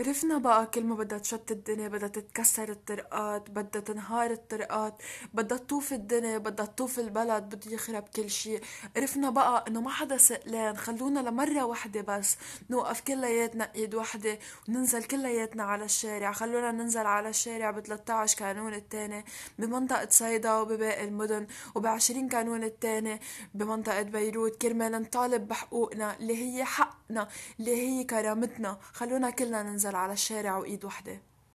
عرفنا بقى كل ما بدها تشتت الدنيا بدها تتكسر الطرقات بدها تنهار الطرقات بدها تطوف الدنيا بدها تطوف البلد بده يخرب كل شيء عرفنا بقى انه ما حدا سئلان خلونا لمرة وحدة بس نوقف كلياتنا ايد وحدة وننزل كلياتنا على الشارع خلونا ننزل على الشارع ب 13 كانون الثاني بمنطقة صيدا وبباقي المدن وب 20 كانون الثاني بمنطقة بيروت كرمال نطالب بحقوقنا اللي هي حقنا اللي هي كرامتنا خلونا كلنا ننزل نزل على الشارع وإيد وحدة